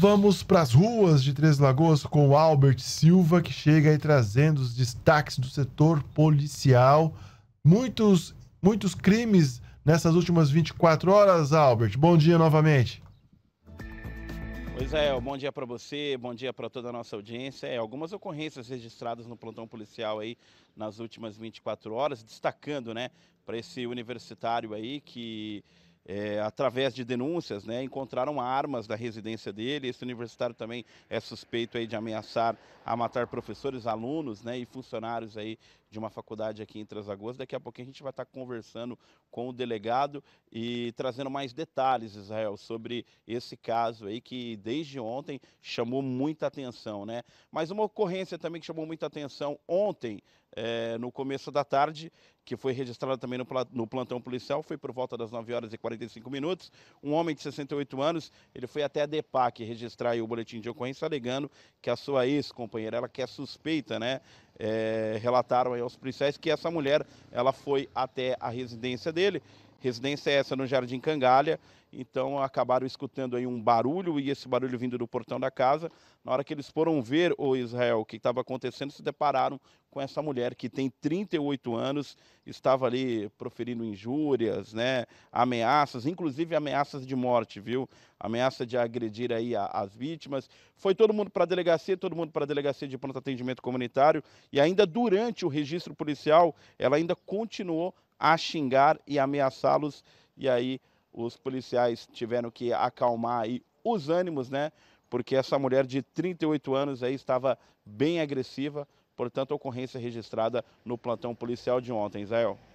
Vamos para as ruas de Três Lagoas com o Albert Silva, que chega aí trazendo os destaques do setor policial. Muitos, muitos crimes nessas últimas 24 horas, Albert. Bom dia novamente. Pois é, bom dia para você, bom dia para toda a nossa audiência. É, algumas ocorrências registradas no plantão policial aí nas últimas 24 horas, destacando, né, para esse universitário aí que é, através de denúncias, né, encontraram armas da residência dele. Esse universitário também é suspeito aí de ameaçar a matar professores, alunos né, e funcionários aí de uma faculdade aqui em Transagoas. Daqui a pouquinho a gente vai estar conversando com o delegado e trazendo mais detalhes, Israel, sobre esse caso aí que desde ontem chamou muita atenção, né? Mas uma ocorrência também que chamou muita atenção ontem, é, no começo da tarde, que foi registrada também no, plantão policial, foi por volta das 9 horas e 45 minutos. Um homem de 68 anos, ele foi até a DEPAC registrar o boletim de ocorrência, alegando que a sua ex-companheira, ela que é suspeita, né? é, relataram aos policiais que essa mulher ela foi até a residência dele Residência é essa no Jardim Cangalha, então acabaram escutando aí um barulho e esse barulho vindo do portão da casa. Na hora que eles foram ver o Israel, o que estava acontecendo, se depararam com essa mulher que tem 38 anos, estava ali proferindo injúrias, né, ameaças, inclusive ameaças de morte, viu? Ameaça de agredir aí a, as vítimas. Foi todo mundo para a delegacia, todo mundo para a delegacia de pronto atendimento comunitário e ainda durante o registro policial, ela ainda continuou a xingar e ameaçá-los. E aí os policiais tiveram que acalmar aí os ânimos, né? Porque essa mulher de 38 anos aí estava bem agressiva. Portanto, ocorrência registrada no plantão policial de ontem, Israel.